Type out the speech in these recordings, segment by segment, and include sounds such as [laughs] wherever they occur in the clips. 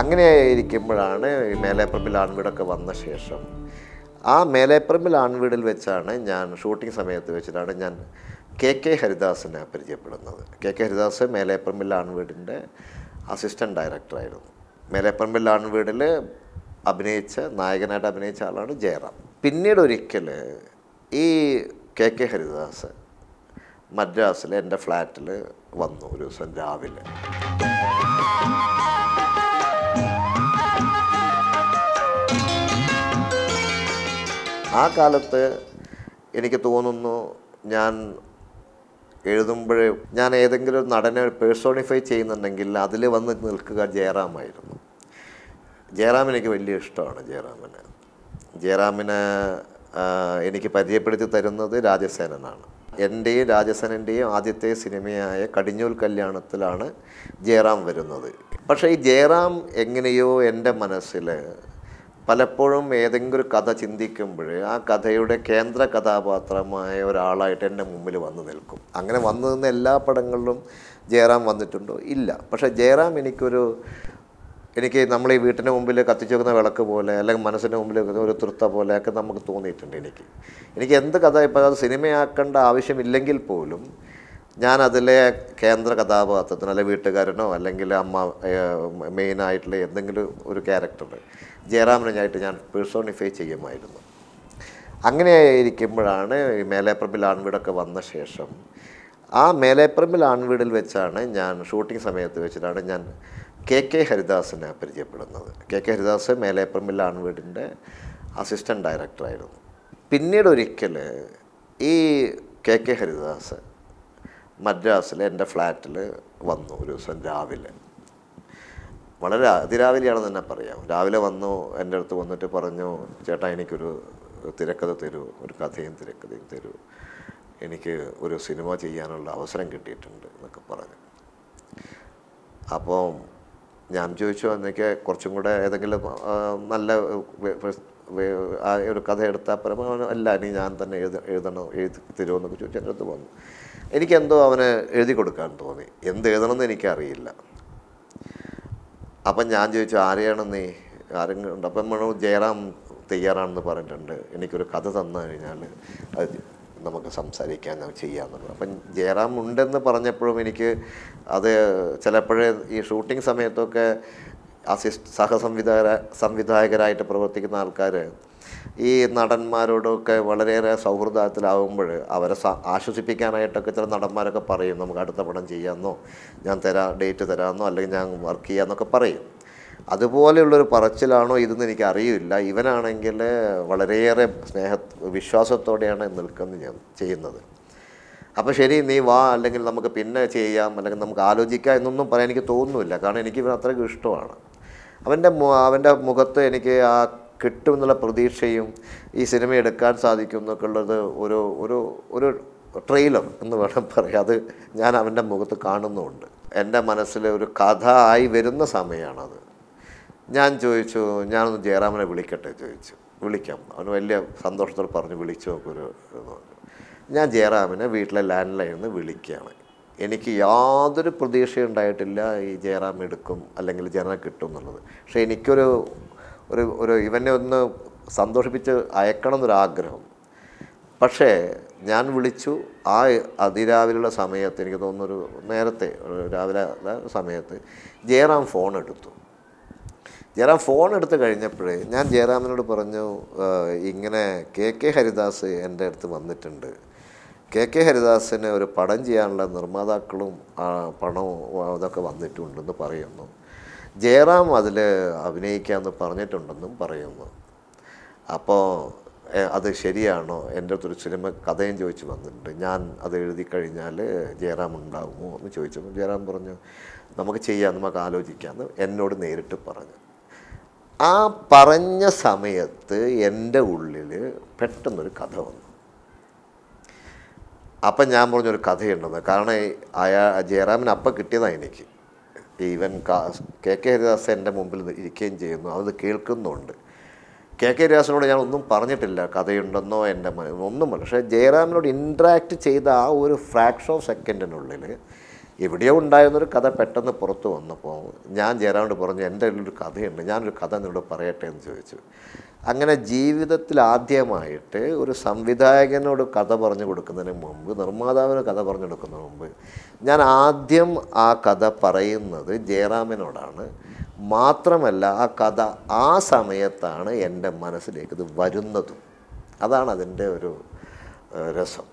അങ്ങനെയായിരിക്കുമ്പോഴാണ് മേലേപ്പറമ്പിൽ ആൺവീടൊക്കെ വന്ന ശേഷം ആ മേലേപ്പറമ്പിൽ ആൺവീടിൽ വെച്ചാണ് ഞാൻ ഷൂട്ടിംഗ് സമയത്ത് വെച്ചിട്ടാണ് ഞാൻ കെ കെ ഹരിദാസിനെ പരിചയപ്പെടുന്നത് കെ കെ ഹരിദാസ് മേലേപ്പറമ്പിൽ ആൺവീടിൻ്റെ അസിസ്റ്റൻറ്റ് ഡയറക്ടറായിരുന്നു മേലേപ്പറമ്പിൽ ആൺവീടിൽ അഭിനയിച്ച നായകനായിട്ട് അഭിനയിച്ച ആളാണ് ജയറാം പിന്നീട് ഒരിക്കൽ ഈ കെ കെ ഹരിദാസ് മദ്രാസിൽ എൻ്റെ ഫ്ലാറ്റിൽ വന്നു ഒരു ദിവസം രാവിലെ ആ കാലത്ത് എനിക്ക് തോന്നുന്നു ഞാൻ എഴുതുമ്പോൾ ഞാൻ ഏതെങ്കിലും ഒരു നടനെ പേഴ്സോണിഫൈ ചെയ്യുന്നുണ്ടെങ്കിൽ അതിൽ വന്ന് നിൽക്കുക ജയറാമായിരുന്നു ജയറാം എനിക്ക് വലിയ ഇഷ്ടമാണ് ജയറാമിന് ജയറാമിന് എനിക്ക് പരിചയപ്പെടുത്തി തരുന്നത് രാജസേനനാണ് എൻ്റെയും രാജസേനൻ്റെയും ആദ്യത്തെ സിനിമയായ കടിഞ്ഞൂൽ കല്യാണത്തിലാണ് ജയറാം വരുന്നത് പക്ഷേ ഈ ജയറാം എങ്ങനെയോ എൻ്റെ മനസ്സിൽ പലപ്പോഴും ഏതെങ്കിലും ഒരു കഥ ചിന്തിക്കുമ്പോൾ ആ കഥയുടെ കേന്ദ്ര കഥാപാത്രമായ ഒരാളായിട്ട് എൻ്റെ മുമ്പിൽ വന്ന് നിൽക്കും അങ്ങനെ വന്നു നിന്ന എല്ലാ പടങ്ങളിലും ജയറാം വന്നിട്ടുണ്ടോ ഇല്ല പക്ഷേ ജയറാം എനിക്കൊരു എനിക്ക് നമ്മൾ ഈ വീട്ടിൻ്റെ മുമ്പിൽ കത്തിച്ചു വെക്കുന്ന വിളക്ക് പോലെ അല്ലെങ്കിൽ മനസ്സിൻ്റെ മുമ്പിൽ വെക്കുന്ന ഒരു തൃത്ത പോലെയൊക്കെ നമുക്ക് തോന്നിയിട്ടുണ്ട് എനിക്ക് എനിക്ക് എന്ത് കഥ ഇപ്പോൾ അത് സിനിമയാക്കേണ്ട ആവശ്യമില്ലെങ്കിൽ പോലും ഞാൻ അതിലെ കേന്ദ്ര കഥാപാത്രത്തിന് അല്ലെങ്കിൽ വീട്ടുകാരനോ അല്ലെങ്കിൽ അമ്മ മെയിനായിട്ടുള്ള എന്തെങ്കിലും ഒരു ക്യാരക്ടർ ജയറാമനായിട്ട് ഞാൻ പേഴ്സോണിഫൈ ചെയ്യുമായിരുന്നു അങ്ങനെ ഇരിക്കുമ്പോഴാണ് ഈ മേലേപ്പറമ്പിൽ ആൺവീടൊക്കെ വന്ന ശേഷം ആ മേലേപ്പറമ്പിൽ ആൺവീടിൽ വെച്ചാണ് ഞാൻ ഷൂട്ടിംഗ് സമയത്ത് വെച്ചിട്ടാണ് ഞാൻ കെ കെ ഹരിദാസിനെ പരിചയപ്പെടുന്നത് കെ കെ ഹരിദാസ് മേലേപ്പറമ്പിൽ ആൺവീടിൻ്റെ അസിസ്റ്റൻറ്റ് ഡയറക്ടറായിരുന്നു പിന്നീട് ഒരിക്കൽ ഈ കെ കെ ഹരിദാസ് മദ്രാസിൽ എൻ്റെ ഫ്ലാറ്റിൽ വന്നു ഒരു ദിവസം രാവിലെ വളരെ അതിരാവിലെയാണെന്ന് തന്നെ പറയാം രാവിലെ വന്നു എൻ്റെ അടുത്ത് വന്നിട്ട് പറഞ്ഞു ചേട്ടാ എനിക്കൊരു തിരക്കഥ തരൂ ഒരു കഥയും തിരക്കഥയും തരൂ എനിക്ക് ഒരു സിനിമ ചെയ്യാനുള്ള അവസരം കിട്ടിയിട്ടുണ്ട് എന്നൊക്കെ പറഞ്ഞു അപ്പോൾ ഞാൻ ചോദിച്ചു എന്നൊക്കെ കുറച്ചും കൂടെ ഏതെങ്കിലും നല്ല ഒരു കഥ എടുത്താൽ പരമാവധി അല്ല ഇനി ഞാൻ തന്നെ എഴുതണോ എഴുതി തരുമോ എന്നൊക്കെ ചോദിച്ചു എൻ്റെ അടുത്ത് വന്നു എനിക്കെന്തോ അവന് എഴുതി കൊടുക്കാൻ തോന്നി എന്ത് എഴുതണമെന്ന് എനിക്കറിയില്ല അപ്പം ഞാൻ ചോദിച്ചു ആരെയാണ് നീ ആരെങ്കിലും ഉണ്ട് അപ്പം നമ്മൾ ജയറാം തയ്യാറാണെന്ന് പറഞ്ഞിട്ടുണ്ട് എനിക്കൊരു കഥ തന്നു കഴിഞ്ഞാൽ അത് നമുക്ക് സംസാരിക്കാൻ ചെയ്യാമെന്നുള്ളത് അപ്പം ജയറാം ഉണ്ടെന്ന് പറഞ്ഞപ്പോഴും എനിക്ക് അത് ചിലപ്പോഴേ ഈ ഷൂട്ടിംഗ് സമയത്തൊക്കെ അസിസ്റ്റ് സഹസംവിധായക സംവിധായകരായിട്ട് പ്രവർത്തിക്കുന്ന ആൾക്കാർ ഈ നടന്മാരോടൊക്കെ വളരെയേറെ സൗഹൃദത്തിലാവുമ്പോൾ അവരെ ആശ്വസിപ്പിക്കാനായിട്ടൊക്കെ ചില നടന്മാരൊക്കെ പറയും നമുക്ക് അടുത്ത പടം ചെയ്യാമെന്നോ ഞാൻ തരാ ഡേറ്റ് തരാമെന്നോ അല്ലെങ്കിൽ ഞാൻ വർക്ക് ചെയ്യാമെന്നൊക്കെ പറയും അതുപോലെയുള്ളൊരു പറച്ചിലാണോ ഇതെന്ന് എനിക്ക് അറിയില്ല ഇവനാണെങ്കിൽ വളരെയേറെ സ്നേഹ വിശ്വാസത്തോടെയാണ് നിൽക്കുന്നത് ഞാൻ ചെയ്യുന്നത് അപ്പോൾ ശരി നീ വാ അല്ലെങ്കിൽ നമുക്ക് പിന്നെ ചെയ്യാം അല്ലെങ്കിൽ നമുക്ക് ആലോചിക്കാം എന്നൊന്നും പറയാൻ എനിക്ക് തോന്നുന്നില്ല കാരണം എനിക്ക് ഇവൻ അത്രയ്ക്ക് ഇഷ്ടമാണ് അവൻ്റെ അവൻ്റെ മുഖത്ത് എനിക്ക് ആ കിട്ടുമെന്നുള്ള പ്രതീക്ഷയും ഈ സിനിമ എടുക്കാൻ സാധിക്കും എന്നൊക്കെ ഉള്ളത് ഒരു ഒരു ഒരു ട്രെയിലർ എന്ന് വേണം പറയാം അത് ഞാൻ അവൻ്റെ മുഖത്ത് കാണുന്നുമുണ്ട് എൻ്റെ മനസ്സിൽ ഒരു കഥ ആയി വരുന്ന സമയമാണത് ഞാൻ ചോദിച്ചു ഞാനൊന്ന് ജയറാമനെ വിളിക്കട്ടെ ചോദിച്ചു വിളിക്കാം അവന് വലിയ സന്തോഷത്തോടെ പറഞ്ഞ് വിളിച്ചു നോക്കൊരു ഞാൻ ജയറാമിനെ വീട്ടിലെ ലാൻഡ് ലൈനിൽ നിന്ന് വിളിക്കുകയാണ് എനിക്ക് യാതൊരു പ്രതീക്ഷയും ഉണ്ടായിട്ടില്ല ഈ ജയറാം എടുക്കും അല്ലെങ്കിൽ ജനന കിട്ടും എന്നുള്ളത് പക്ഷേ എനിക്കൊരു ഒരു ഒരു ഇവനെ ഒന്ന് സന്തോഷിപ്പിച്ച് അയക്കണം എന്നൊരാഗ്രഹം പക്ഷേ ഞാൻ വിളിച്ചു ആ അതിരാവിലുള്ള സമയത്ത് എനിക്ക് തോന്നുന്നൊരു നേരത്തെ രാവിലെ സമയത്ത് ജയറാം ഫോൺ എടുത്തു ജയറാം ഫോൺ എടുത്ത് കഴിഞ്ഞപ്പോഴേ ഞാൻ ജയറാമിനോട് പറഞ്ഞു ഇങ്ങനെ കെ കെ ഹരിദാസ് എൻ്റെ അടുത്ത് വന്നിട്ടുണ്ട് കെ കെ ഹരിദാസിന് ഒരു പടം ചെയ്യാനുള്ള നിർമ്മാതാക്കളും പണവും അതൊക്കെ വന്നിട്ടുണ്ടെന്ന് പറയുന്നു ജയറാം അതിൽ അഭിനയിക്കാമെന്ന് പറഞ്ഞിട്ടുണ്ടെന്നും പറയുന്നു അപ്പോൾ അത് ശരിയാണോ എൻ്റെ അടുത്തൊരു സിനിമ കഥയും ചോദിച്ചു വന്നിട്ടുണ്ട് ഞാൻ അത് എഴുതി കഴിഞ്ഞാൽ ജയറാം ഉണ്ടാകുമോ എന്ന് ചോദിച്ചപ്പോൾ ജയറാം പറഞ്ഞു നമുക്ക് ചെയ്യാം നമുക്ക് ആലോചിക്കാം എന്ന് എന്നോട് നേരിട്ട് പറഞ്ഞു ആ പറഞ്ഞ സമയത്ത് എൻ്റെ ഉള്ളിൽ പെട്ടെന്നൊരു കഥ വന്നു അപ്പം ഞാൻ പറഞ്ഞൊരു കഥയുണ്ടെന്ന് കാരണം അയാ ജയറാമിന് അപ്പം കിട്ടിയതാണ് എനിക്ക് കാ കെ കെ ഹരിദാസ് എൻ്റെ മുമ്പിൽ ഇരിക്കുകയും ചെയ്യുന്നു അത് കേൾക്കുന്നുണ്ട് കെ കെ രാസനോട് ഞാൻ ഒന്നും പറഞ്ഞിട്ടില്ല കഥയുണ്ടെന്നോ എൻ്റെ മനസ്സിൽ ഒന്നും പക്ഷേ ജയറാമിനോട് ഇൻട്രാക്ട് ചെയ്ത ആ ഒരു ഫ്രാക്ഷൻ ഓഫ് സെക്കൻഡിനുള്ളിൽ എവിടെയോ ഉണ്ടായിരുന്നൊരു കഥ പെട്ടെന്ന് പുറത്ത് വന്നപ്പോൾ ഞാൻ ജയറാമിനോട് പറഞ്ഞു എൻ്റെ ഒരു കഥയുണ്ട് ഞാനൊരു കഥ നിന്നോട് പറയട്ടെ എന്ന് ചോദിച്ചു അങ്ങനെ ജീവിതത്തിൽ ആദ്യമായിട്ട് ഒരു സംവിധായകനോട് കഥ പറഞ്ഞു കൊടുക്കുന്നതിന് മുമ്പ് നിർമ്മാതാവിന് കഥ പറഞ്ഞു കൊടുക്കുന്നതിന് മുമ്പ് ഞാൻ ആദ്യം ആ കഥ പറയുന്നത് ജയറാമിനോടാണ് മാത്രമല്ല ആ കഥ ആ സമയത്താണ് എൻ്റെ മനസ്സിലേക്ക് ഇത് വരുന്നതും അതാണ് അതിൻ്റെ ഒരു രസം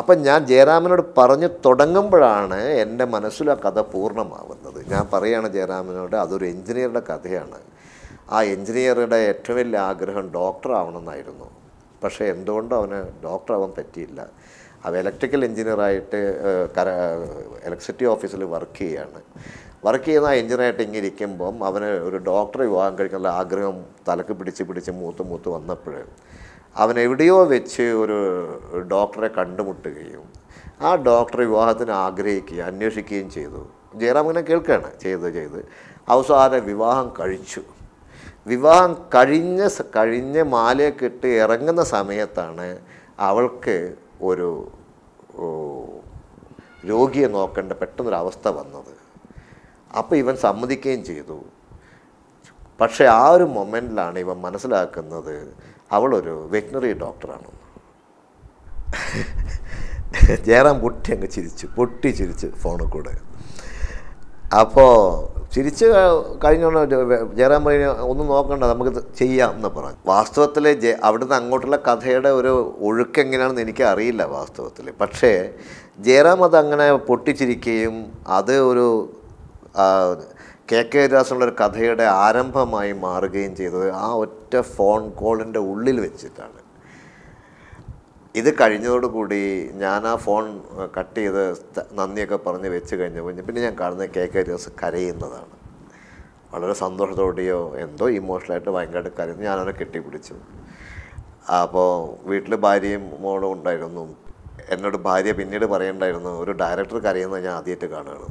അപ്പം ഞാൻ ജയറാമനോട് പറഞ്ഞു തുടങ്ങുമ്പോഴാണ് എൻ്റെ മനസ്സിൽ ആ കഥ പൂർണ്ണമാവുന്നത് ഞാൻ പറയുകയാണ് ജയറാമനോട് അതൊരു എഞ്ചിനീയറുടെ കഥയാണ് ആ എഞ്ചിനീയറുടെ ഏറ്റവും വലിയ ആഗ്രഹം ഡോക്ടർ ആവണമെന്നായിരുന്നു പക്ഷേ എന്തുകൊണ്ടും അവന് ഡോക്ടർ ആവാൻ പറ്റിയില്ല അവ ഇലക്ട്രിക്കൽ എഞ്ചിനീയറായിട്ട് കര ഇലക്ട്രിസിറ്റി ഓഫീസിൽ വർക്ക് ചെയ്യുകയാണ് വർക്ക് ചെയ്യുന്ന എഞ്ചിനീയറായിട്ട് ഇങ്ങനെ ഇരിക്കുമ്പം അവന് ഒരു ഡോക്ടർ വിവാഹം കഴിക്കാനുള്ള ആഗ്രഹം തലക്ക് പിടിച്ച് പിടിച്ച് മൂത്ത് മൂത്ത് വന്നപ്പോൾ അവൻ എവിടെയോ വെച്ച് ഒരു ഡോക്ടറെ കണ്ടുമുട്ടുകയും ആ ഡോക്ടർ വിവാഹത്തിന് ആഗ്രഹിക്കുകയും അന്വേഷിക്കുകയും ചെയ്തു ജയറാം ഇങ്ങനെ കേൾക്കുകയാണ് ചെയ്ത് ചെയ്ത് അവസാന വിവാഹം കഴിച്ചു വിവാഹം കഴിഞ്ഞ കഴിഞ്ഞ മാലയെ കെട്ടി ഇറങ്ങുന്ന സമയത്താണ് അവൾക്ക് ഒരു രോഗിയെ നോക്കേണ്ട പെട്ടെന്നൊരവസ്ഥ വന്നത് അപ്പോൾ ഇവൻ സമ്മതിക്കുകയും ചെയ്തു പക്ഷേ ആ ഒരു മൊമെൻറ്റിലാണ് ഇവൻ മനസ്സിലാക്കുന്നത് അവളൊരു വെറ്റിനറി ഡോക്ടറാണ് ജയറാം പൊട്ടി അങ്ങ് ചിരിച്ചു പൊട്ടി ചിരിച്ച് ഫോണിൽ കൂടെ അപ്പോൾ ചിരിച്ച് കഴിഞ്ഞോണ്ട് ജയറാം പറഞ്ഞ ഒന്നും നോക്കണ്ട നമുക്ക് ചെയ്യാം എന്ന് പറഞ്ഞു വാസ്തവത്തിൽ ജെ അവിടുന്ന് അങ്ങോട്ടുള്ള കഥയുടെ ഒരു ഒഴുക്ക് എങ്ങനെയാണെന്ന് എനിക്ക് അറിയില്ല വാസ്തവത്തിൽ പക്ഷേ ജയറാം അത് അങ്ങനെ പൊട്ടിച്ചിരിക്കുകയും അത് ഒരു കെ കെ ദാസുള്ള ഒരു കഥയുടെ ആരംഭമായി മാറുകയും ചെയ്തത് ആ ഒറ്റ ഫോൺ കോളിൻ്റെ ഉള്ളിൽ വെച്ചിട്ടാണ് ഇത് കഴിഞ്ഞതോടുകൂടി ഞാൻ ആ ഫോൺ കട്ട് ചെയ്ത് നന്ദിയൊക്കെ പറഞ്ഞ് വെച്ച് കഴിഞ്ഞപ്പോൾ പിന്നെ ഞാൻ കാണുന്ന കെ കെ ദാസ് കരയുന്നതാണ് വളരെ സന്തോഷത്തോടെയോ എന്തോ ഇമോഷണലായിട്ട് ഭയങ്കരമായിട്ട് കരയുന്നു ഞാനവനെ കെട്ടിപ്പിടിച്ചു അപ്പോൾ വീട്ടിൽ ഭാര്യയും മോളും ഉണ്ടായിരുന്നു എന്നോട് ഭാര്യ പിന്നീട് പറയണ്ടായിരുന്നു ഒരു ഡയറക്ടർ കരയുന്നത് ഞാൻ ആദ്യമായിട്ട് കാണുകയാണ്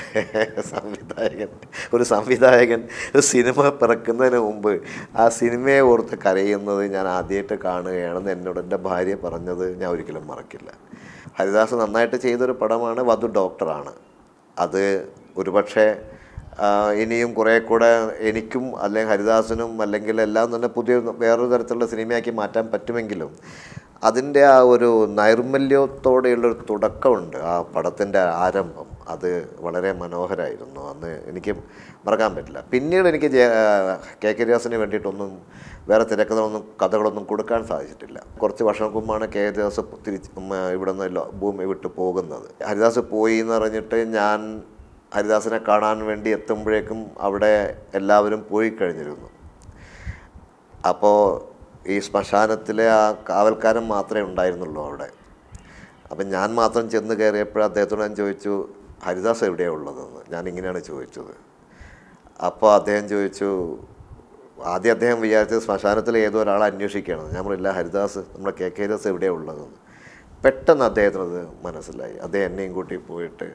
[laughs] സംവിധായകൻ ഒരു സംവിധായകൻ ഒരു സിനിമ പിറക്കുന്നതിന് മുമ്പ് ആ സിനിമയെ ഓർത്ത് കരയുന്നത് ഞാൻ ആദ്യമായിട്ട് കാണുകയാണെന്ന് എന്നോട് എൻ്റെ ഭാര്യ പറഞ്ഞത് ഞാൻ ഒരിക്കലും മറക്കില്ല ഹരിദാസ് നന്നായിട്ട് ചെയ്തൊരു പടമാണ് വധു ഡോക്ടറാണ് അത് ഒരുപക്ഷെ ഇനിയും കുറേ കൂടെ എനിക്കും അല്ലെങ്കിൽ ഹരിദാസനും അല്ലെങ്കിൽ എല്ലാം തന്നെ പുതിയ വേറൊരു തരത്തിലുള്ള സിനിമയാക്കി മാറ്റാൻ പറ്റുമെങ്കിലും അതിൻ്റെ ആ ഒരു നൈർമല്യത്തോടെയുള്ളൊരു തുടക്കമുണ്ട് ആ പടത്തിൻ്റെ ആരംഭം അത് വളരെ മനോഹരമായിരുന്നു അന്ന് എനിക്ക് മറക്കാൻ പറ്റില്ല പിന്നീട് എനിക്ക് കെ കെ ദാസിന് വേണ്ടിയിട്ടൊന്നും വേറെ തിരക്കഥകളൊന്നും കഥകളൊന്നും കൊടുക്കാൻ സാധിച്ചിട്ടില്ല കുറച്ച് വർഷം മുമ്പാണ് കെ ദാസ് തിരിച്ച് ഇവിടെ നിന്ന് ഭൂമി വിട്ട് പോകുന്നത് ഹരിദാസ് പോയി എന്ന് പറഞ്ഞിട്ട് ഞാൻ ഹരിദാസിനെ കാണാൻ വേണ്ടി എത്തുമ്പോഴേക്കും അവിടെ എല്ലാവരും പോയി കഴിഞ്ഞിരുന്നു അപ്പോൾ ഈ ശ്മശാനത്തിലെ ആ കാവൽക്കാരൻ മാത്രമേ ഉണ്ടായിരുന്നുള്ളൂ അവിടെ അപ്പം ഞാൻ മാത്രം ചെന്ന് കയറിയപ്പോൾ അദ്ദേഹത്തോട് ഞാൻ ചോദിച്ചു ഹരിദാസ് എവിടെയാണ് ഉള്ളതെന്ന് ഞാനിങ്ങനെയാണ് ചോദിച്ചത് അപ്പോൾ അദ്ദേഹം ചോദിച്ചു ആദ്യം അദ്ദേഹം വിചാരിച്ചത് ശ്മശാനത്തിൽ ഏതോ ഒരാളെ അന്വേഷിക്കുകയാണ് പറയില്ല ഹരിദാസ് നമ്മുടെ കെ കെ ഹരിദാസ് എവിടെയാണ് ഉള്ളതെന്ന് പെട്ടെന്ന് അത് മനസ്സിലായി അദ്ദേഹം എന്നെയും കൂട്ടി പോയിട്ട്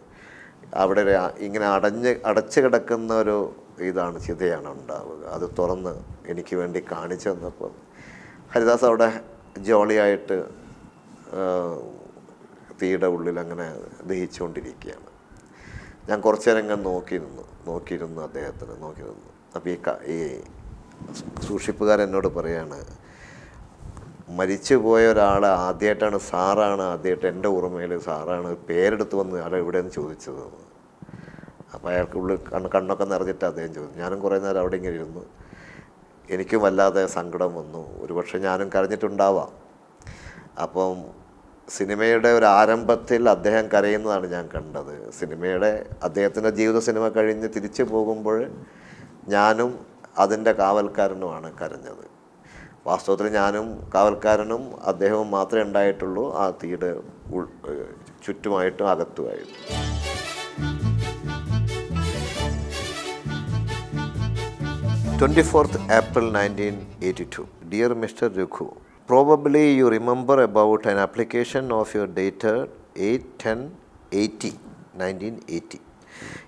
അവിടെ ഇങ്ങനെ അടഞ്ഞ് അടച്ചു കിടക്കുന്ന ഒരു ഇതാണ് ചിതയാണ് ഉണ്ടാവുക അത് തുറന്ന് എനിക്ക് വേണ്ടി കാണിച്ചു തന്നപ്പോൾ ഹരിദാസ് അവിടെ ജോളിയായിട്ട് തീയുടെ ഉള്ളിൽ അങ്ങനെ ദഹിച്ചുകൊണ്ടിരിക്കുകയാണ് ഞാൻ കുറച്ച് നേരം നോക്കി നിന്നു നോക്കിയിരുന്നു അദ്ദേഹത്തിന് നോക്കി അപ്പോൾ ഈ ഈ സൂക്ഷിപ്പുകാരൻ എന്നോട് പറയാണ് മരിച്ചു പോയ ഒരാൾ ആദ്യമായിട്ടാണ് സാറാണ് ആദ്യമായിട്ട് എൻ്റെ ഓർമ്മയിൽ സാറാണ് പേരെടുത്ത് വന്ന് ആളെ എവിടെയെന്ന് ചോദിച്ചത് അപ്പോൾ അയാൾക്ക് ഉള്ളിൽ കണ്ണ് കണ്ണൊക്കെ നിറഞ്ഞിട്ട് അദ്ദേഹം ചോദിച്ചു ഞാനും കുറേ നേരം അവിടെ ഇങ്ങനെ ഇരുന്നു എനിക്കും വല്ലാതെ സങ്കടം വന്നു ഒരുപക്ഷെ ഞാനും കരഞ്ഞിട്ടുണ്ടാവാം അപ്പം സിനിമയുടെ ഒരു ആരംഭത്തിൽ അദ്ദേഹം കരയുന്നതാണ് ഞാൻ കണ്ടത് സിനിമയുടെ അദ്ദേഹത്തിൻ്റെ ജീവിത സിനിമ കഴിഞ്ഞ് തിരിച്ചു പോകുമ്പോൾ ഞാനും അതിൻ്റെ കാവൽക്കാരനുമാണ് കരഞ്ഞത് വാസ്തവത്തിൽ ഞാനും കാവൽക്കാരനും അദ്ദേഹവും മാത്രമേ ഉണ്ടായിട്ടുള്ളൂ ആ തീട് ഉൾ ചുറ്റുമായിട്ടും അകത്തുമായിട്ടും twenty fourth April nineteen eighty two dear mister Raghu probably you remember about an application of your data 8, 10, 80, 1980.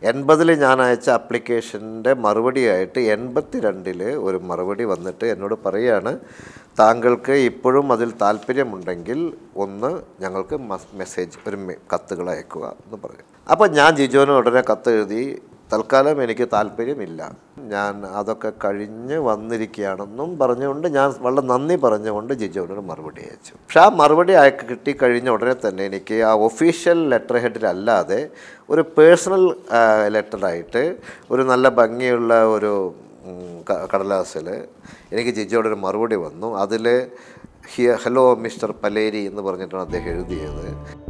എൺപതിൽ ഞാൻ അയച്ച അപ്ലിക്കേഷൻ്റെ മറുപടിയായിട്ട് എൺപത്തി രണ്ടിൽ ഒരു മറുപടി വന്നിട്ട് എന്നോട് പറയുകയാണ് താങ്കൾക്ക് ഇപ്പോഴും അതിൽ താല്പര്യമുണ്ടെങ്കിൽ ഒന്ന് ഞങ്ങൾക്ക് മെസ്സേജ് ഒരു കത്തുകൾ അയക്കുക എന്ന് പറയും അപ്പോൾ ഞാൻ ജിജോനോ ഉടനെ കത്ത് എഴുതി തൽക്കാലം എനിക്ക് താല്പര്യമില്ല ഞാൻ അതൊക്കെ കഴിഞ്ഞ് വന്നിരിക്കുകയാണെന്നും പറഞ്ഞുകൊണ്ട് ഞാൻ വളരെ നന്ദി പറഞ്ഞുകൊണ്ട് ജിജോനൊരു മറുപടി അയച്ചു പക്ഷെ ആ മറുപടി അയക്ക് കിട്ടിക്കഴിഞ്ഞ ഉടനെ തന്നെ എനിക്ക് ആ ഒഫീഷ്യൽ ലെറ്റർ ഹെഡിലല്ലാതെ ഒരു പേഴ്സണൽ ലെറ്ററായിട്ട് ഒരു നല്ല ഭംഗിയുള്ള ഒരു കടലാസിൽ എനിക്ക് ജിജോയുടെ ഒരു മറുപടി വന്നു അതിൽ ഹിയ ഹലോ മിസ്റ്റർ പലേരി എന്ന് പറഞ്ഞിട്ടാണ് അദ്ദേഹം എഴുതിയത്